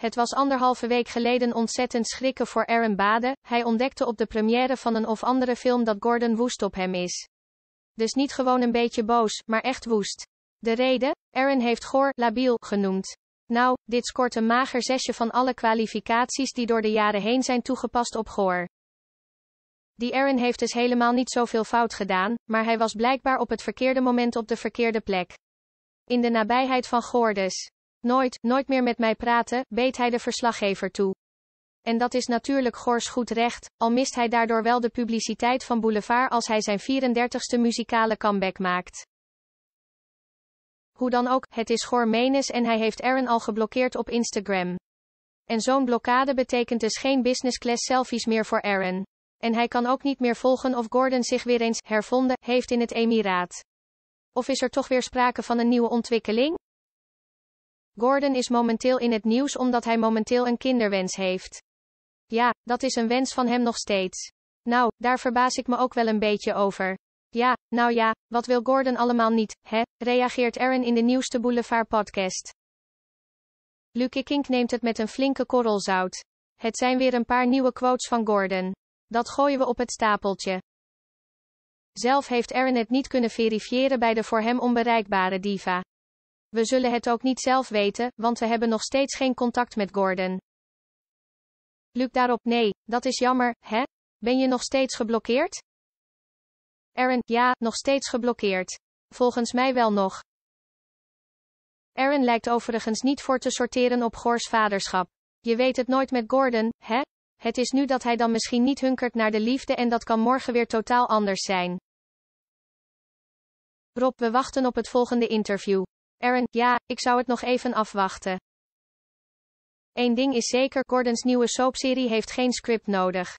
Het was anderhalve week geleden ontzettend schrikken voor Aaron Bade. Hij ontdekte op de première van een of andere film dat Gordon woest op hem is. Dus niet gewoon een beetje boos, maar echt woest. De reden? Aaron heeft Goor labiel genoemd. Nou, dit scoort een mager zesje van alle kwalificaties die door de jaren heen zijn toegepast op Goor. Die Aaron heeft dus helemaal niet zoveel fout gedaan, maar hij was blijkbaar op het verkeerde moment op de verkeerde plek. In de nabijheid van Goor dus. Nooit, nooit meer met mij praten, beet hij de verslaggever toe. En dat is natuurlijk Gors goed recht, al mist hij daardoor wel de publiciteit van Boulevard als hij zijn 34 e muzikale comeback maakt. Hoe dan ook, het is Gor Menes en hij heeft Aaron al geblokkeerd op Instagram. En zo'n blokkade betekent dus geen business class selfies meer voor Aaron. En hij kan ook niet meer volgen of Gordon zich weer eens hervonden heeft in het Emiraat. Of is er toch weer sprake van een nieuwe ontwikkeling? Gordon is momenteel in het nieuws omdat hij momenteel een kinderwens heeft. Ja, dat is een wens van hem nog steeds. Nou, daar verbaas ik me ook wel een beetje over. Ja, nou ja, wat wil Gordon allemaal niet, hè? reageert Aaron in de nieuwste Boulevard podcast. Luke Kink neemt het met een flinke korrel zout. Het zijn weer een paar nieuwe quotes van Gordon. Dat gooien we op het stapeltje. Zelf heeft Aaron het niet kunnen verifiëren bij de voor hem onbereikbare diva. We zullen het ook niet zelf weten, want we hebben nog steeds geen contact met Gordon. Luc daarop, nee, dat is jammer, hè? Ben je nog steeds geblokkeerd? Aaron, ja, nog steeds geblokkeerd. Volgens mij wel nog. Aaron lijkt overigens niet voor te sorteren op Gors vaderschap. Je weet het nooit met Gordon, hè? Het is nu dat hij dan misschien niet hunkert naar de liefde en dat kan morgen weer totaal anders zijn. Rob, we wachten op het volgende interview. Aaron, ja, ik zou het nog even afwachten. Eén ding is zeker, Gordons nieuwe soapserie heeft geen script nodig.